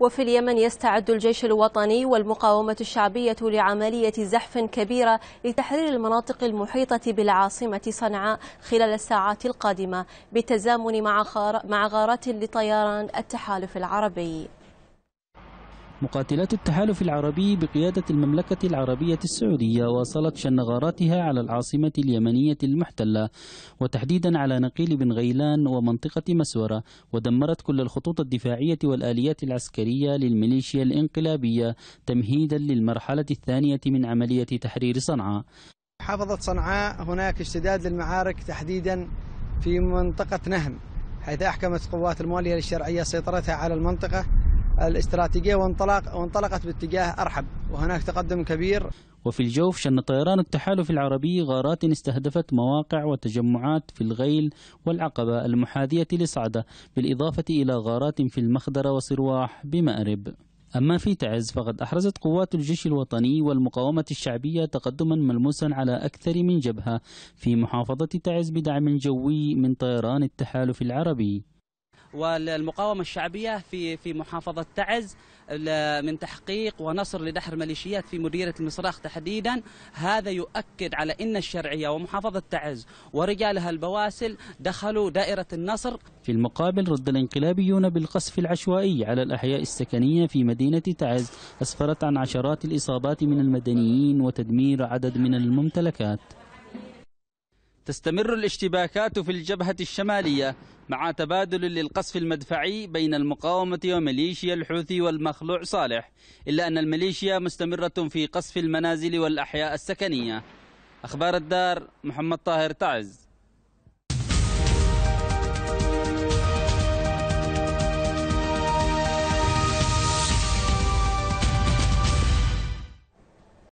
وفي اليمن يستعد الجيش الوطني والمقاومة الشعبية لعملية زحف كبيرة لتحرير المناطق المحيطة بالعاصمة صنعاء خلال الساعات القادمة بالتزامن مع غارات لطيران التحالف العربي مقاتلات التحالف العربي بقيادة المملكة العربية السعودية واصلت شن غاراتها على العاصمة اليمنية المحتلة وتحديدا على نقيل بن غيلان ومنطقة مسورة ودمرت كل الخطوط الدفاعية والآليات العسكرية للميليشيا الانقلابية تمهيدا للمرحلة الثانية من عملية تحرير صنعاء حافظت صنعاء هناك اشتداد للمعارك تحديدا في منطقة نهم حيث أحكمت قوات الموالية للشرعية سيطرتها على المنطقة الاستراتيجية وانطلق وانطلقت باتجاه أرحب وهناك تقدم كبير وفي الجوف شن طيران التحالف العربي غارات استهدفت مواقع وتجمعات في الغيل والعقبة المحاذية لصعدة بالإضافة إلى غارات في المخدرة وصرواح بمأرب أما في تعز فقد أحرزت قوات الجيش الوطني والمقاومة الشعبية تقدما ملموسا على أكثر من جبهة في محافظة تعز بدعم جوي من طيران التحالف العربي والمقاومة الشعبية في في محافظة تعز من تحقيق ونصر لدحر ميليشيات في مديرية المصراخ تحديدا هذا يؤكد على أن الشرعية ومحافظة تعز ورجالها البواسل دخلوا دائرة النصر في المقابل رد الانقلابيون بالقصف العشوائي على الأحياء السكنية في مدينة تعز أسفرت عن عشرات الإصابات من المدنيين وتدمير عدد من الممتلكات تستمر الاشتباكات في الجبهة الشمالية مع تبادل للقصف المدفعي بين المقاومة وميليشيا الحوثي والمخلوع صالح إلا أن الميليشيا مستمرة في قصف المنازل والأحياء السكنية أخبار الدار محمد طاهر تعز